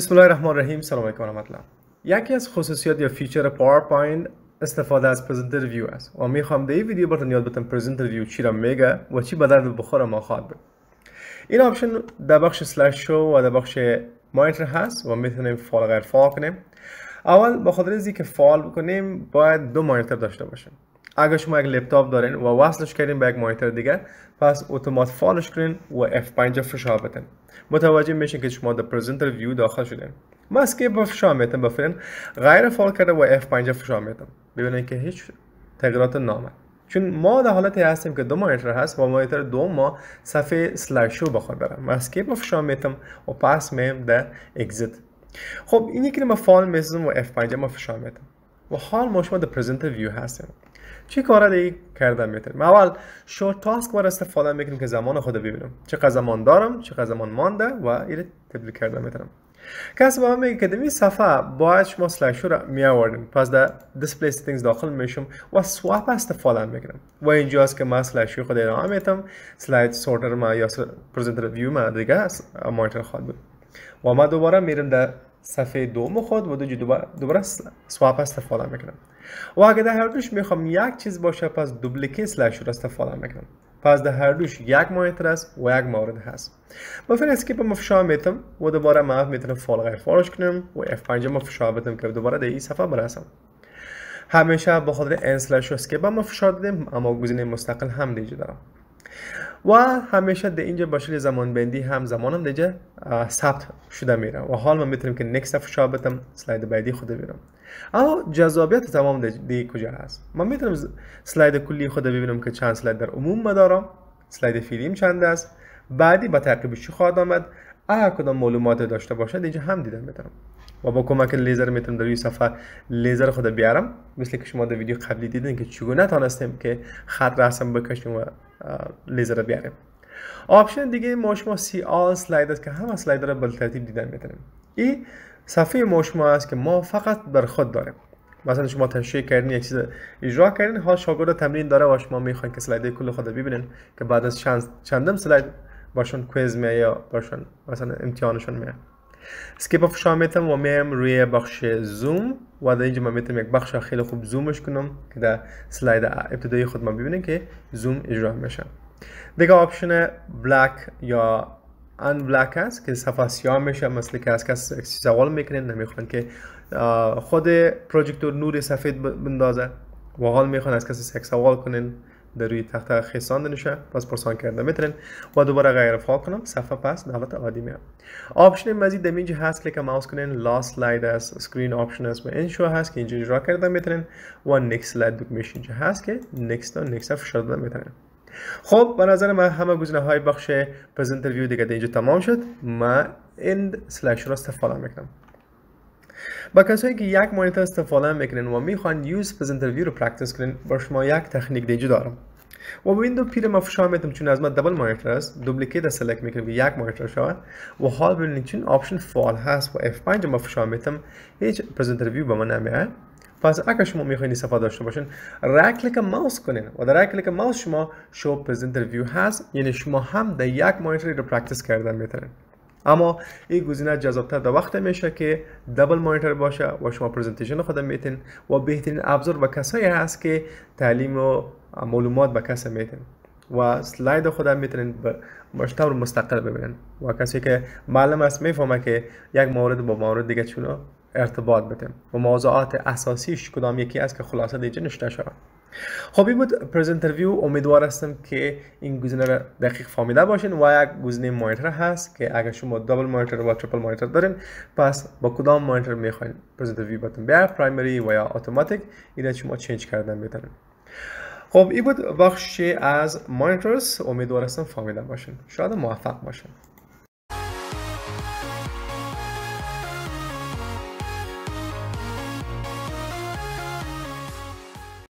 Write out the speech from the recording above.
بسم الله الرحمن الرحیم سلام علیکم و الله یکی از خصوصیات یا فیچر پاورپوینت استفاده از پرزنتر ویو است و میخوام در این ویدیو براتون یاد بدم پرزنتر ویو چی را میگه و چی به درد بخور ما خواهد بود این آپشن در بخش Slash شو و در بخش مانیتور هست و میتونیم فال غیر فعال کنیم اول بخاطر خاطر اینکه فعال بکنیم باید دو مانیتور داشته باشیم اگر شما یک لپتاپ دارین و وصلش کردین به یک مانیتور دیگه پس اتومات فالش کنین و F5 فشار بتن متوجه میشین که شما در پرزنتر ویو داخل شدین ما اسکیپ فشار میتم بفرین غیر فال کرده و F5 فشار میتم ببینین که هیچ تغییرات نامه. چون ما در حالتی هستیم که دو مانیتور هست و مانیتور دو ما صفحه شو بخواد برم ما اسکیپ فشار میتم و پس میم در اگزیت خب اینی که ما فال میسازم و F5 ما فشار میتم و حال ما شما در پرزنتر ویو هستیم چی کار دیگه کردم میتونیم؟ اول شورت تاسک بار استفاده میکنیم که زمان خود ببینم چقدر زمان دارم چقدر زمان مانده و ایره تبدیل کردم میتونم کسی با من میگه که دمی صفحه باید شما سلاشو را می پس در دسپلی سیتینگز داخل میشم و سواپ استفاده میکنم و اینجاست که من سلاشو خود ادامه میتم سلاید سورتر ما یا پرزنتر ویو ما دیگه مانیتر خواهد بود و ما دوباره میرم در صفحه دوم خود و دو دوباره, دوباره سواپ استفاده میکنم و اگر در هر دوش میخوام یک چیز باشه پس دوبلیکی سلش رو استفاده میکنم پس در هر دوش یک مایتر است و یک مورد هست با فیل اسکیپ ما فشار میتم و دوباره ما میتونم فال فارش کنم و F5 ما فشار بتم که دوباره در این صفحه برسم همیشه بخاطر خاطر اسکیپ فشار دادیم اما گزینه مستقل هم دیگه دارم و همیشه در اینجا با زمان بندی هم زمانم دیگه ثبت شده میره و حال ما میتونم که نکست فشار بتم سلاید بعدی خود ببینم اما جذابیت تمام دی کجا هست ما میتونم سلاید کلی خود ببینم که چند سلاید در عموم مدارم، سلاید فیلم چند است بعدی با تقریب چی خواهد آمد اگر کدام معلومات داشته باشد اینجا هم دیدن میتونم و با کمک لیزر میتونم در این صفحه لیزر خود بیارم مثل که شما در ویدیو قبلی دیدین که چگونه تانستیم که خط رسم بکشیم و لیزر رو بیاریم آپشن دیگه ما شما سی آل سلاید که همه سلاید رو به دیدن میتونیم این صفحه ما شما است که ما فقط بر خود داریم مثلا شما تشریح کردین یک چیز اجرا کردین حال شاگرد تمرین داره و شما میخواین که سلاید کل خود ببینین که بعد از چند چندم سلاید باشون کویز میه یا باشون مثلا امتحانشون میه اسکیپ آف شما و میم روی بخش زوم و در اینجا من یک بخش خیلی خوب زومش کنم که در سلاید ابتدایی خود ما ببینیم که زوم اجرا میشه دیگه آپشن بلک یا ان بلک است که صفحه سیاه میشه مثل که از کس سوال میکنین نمیخوان که خود پروژکتور نور سفید بندازه و حال میخوان از کسی سوال کنین در روی تخت خیسان نشه پس پرسان کرده میتونین و دوباره غیر فعال کنم صفحه پس دعوت عادی میاد آپشن مزید در هست کلیک ماوس کنین لاست سلاید هست سکرین آپشن است و این شو هست که اینجا اجرا کرده میتونین و نیکس سلاید دک هست که تا و ها فشار داده میتونین خب به نظر من همه گزینه های بخش پرزنتر ویو دیگه اینجا تمام شد من اند سلاش را استفاده میکنم با کسایی که یک مانیتور استفاده میکنن و میخوان یوز ویو رو پرکتیس کنن با شما یک تکنیک دیجی دارم و به این دو پیر فشار میتم چون از ما دبل مانیتور است دوپلیکیت سلکت میکنم که یک مانیتور شود و حال ببینید چون آپشن فال هست و F5 فشار میتم هیچ پرزنترویو به ما نمیاد پس اگر شما میخواین استفاده داشته باشین رایت کلیک ماوس کنین و در رایت کلیک ماوس شما شو پرزنتر ویو هست یعنی شما هم در یک مانیتور رو پرکتیس کردن میتونین اما این گزینه جذابتر در وقت میشه که دبل مانیتور باشه و شما پرزنتیشن خود میتین و بهترین ابزار و کسایی هست که تعلیم و معلومات به کس میتین و سلاید خود میتونین به مستقل ببینن و کسی که معلم است میفهمه که یک مورد با مورد دیگه چونو ارتباط بده و موضوعات اساسیش کدام یکی است که خلاصه دیگه نشته شده خب این بود پرزنت امیدوار هستم که این گزینه را دقیق فهمیده باشین و یک گزینه مانیتور هست که اگر شما دابل مانیتور و تریپل مانیتور دارین پس با کدام مانیتور میخواین پرزنت ویو بتون بیار پرایمری و یا اتوماتیک اینا شما چنج کردن میتونین خب این بود بخشی از مانیتورز امیدوار هستم فهمیده باشین شاید موفق باشین